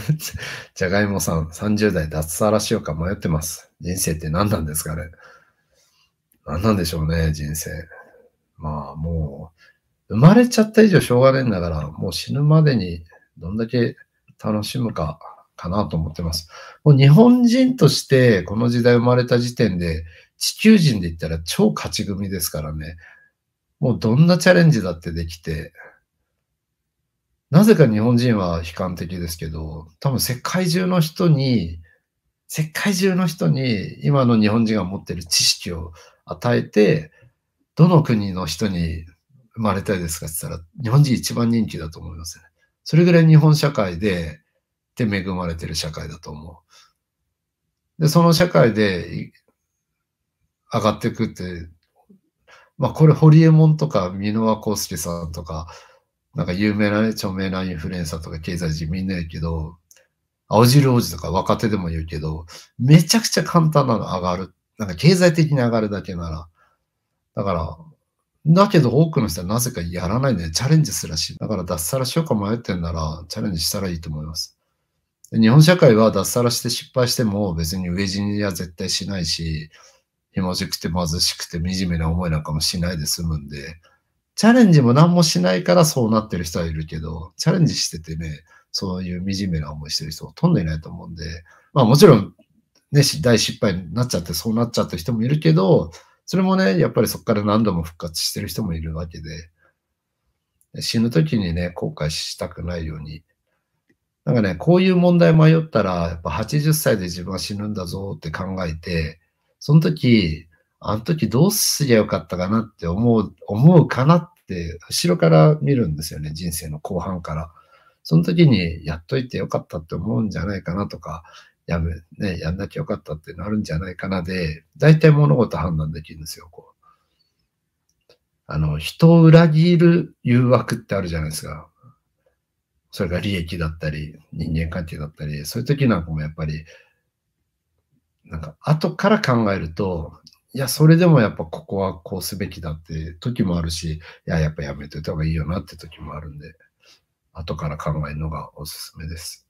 じゃがいもさん、30代脱サラしようか迷ってます。人生って何なんですかね何なんでしょうね、人生。まあもう、生まれちゃった以上しょうがねえんだから、もう死ぬまでにどんだけ楽しむかかなと思ってます。もう日本人としてこの時代生まれた時点で、地球人で言ったら超勝ち組ですからね。もうどんなチャレンジだってできて、なぜか日本人は悲観的ですけど、多分世界中の人に、世界中の人に今の日本人が持ってる知識を与えて、どの国の人に生まれたいですかって言ったら、日本人一番人気だと思いますね。それぐらい日本社会で、で恵まれてる社会だと思う。で、その社会で上がっていくって、まあこれ、ホリエモンとか箕輪康介さんとか、なんか有名なね、著名なインフルエンサーとか経済人みんなやけど、青汁王子とか若手でも言うけど、めちゃくちゃ簡単なの上がる。なんか経済的に上がるだけなら。だから、だけど多くの人はなぜかやらないんだよ。チャレンジすらしい。だから脱サラしようか迷ってんなら、チャレンジしたらいいと思います。日本社会は脱サラして失敗しても別に飢え死には絶対しないし、ひもじくて貧しくて惨めな思いなんかもしないで済むんで、チャレンジも何もしないからそうなってる人はいるけど、チャレンジしててね、そういう惨めな思いしてる人ほとんどいないと思うんで、まあもちろん、ね、大失敗になっちゃってそうなっちゃった人もいるけど、それもね、やっぱりそこから何度も復活してる人もいるわけで、死ぬ時にね、後悔したくないように。なんかね、こういう問題迷ったら、やっぱ80歳で自分は死ぬんだぞって考えて、その時、あの時どうすりゃよかったかなって思う、思うかなって後ろから見るんですよね、人生の後半から。その時にやっといてよかったって思うんじゃないかなとか、やめ、ね、やんなきゃよかったってなるんじゃないかなで、大体物事判断できるんですよ、こう。あの、人を裏切る誘惑ってあるじゃないですか。それが利益だったり、人間関係だったり、そういう時なんかもやっぱり、なんか後から考えると、いや、それでもやっぱここはこうすべきだって時もあるし、いや、やっぱやめといた方がいいよなって時もあるんで、後から考えるのがおすすめです。